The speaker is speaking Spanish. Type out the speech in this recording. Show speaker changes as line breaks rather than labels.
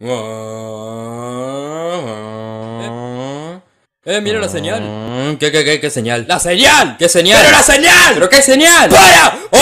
Eh, eh, mira la señal. ¿Qué, qué, qué, qué señal? ¡La señal! ¿Qué señal? ¡Pero la señal! ¿Pero qué señal? pero la señal
pero qué señal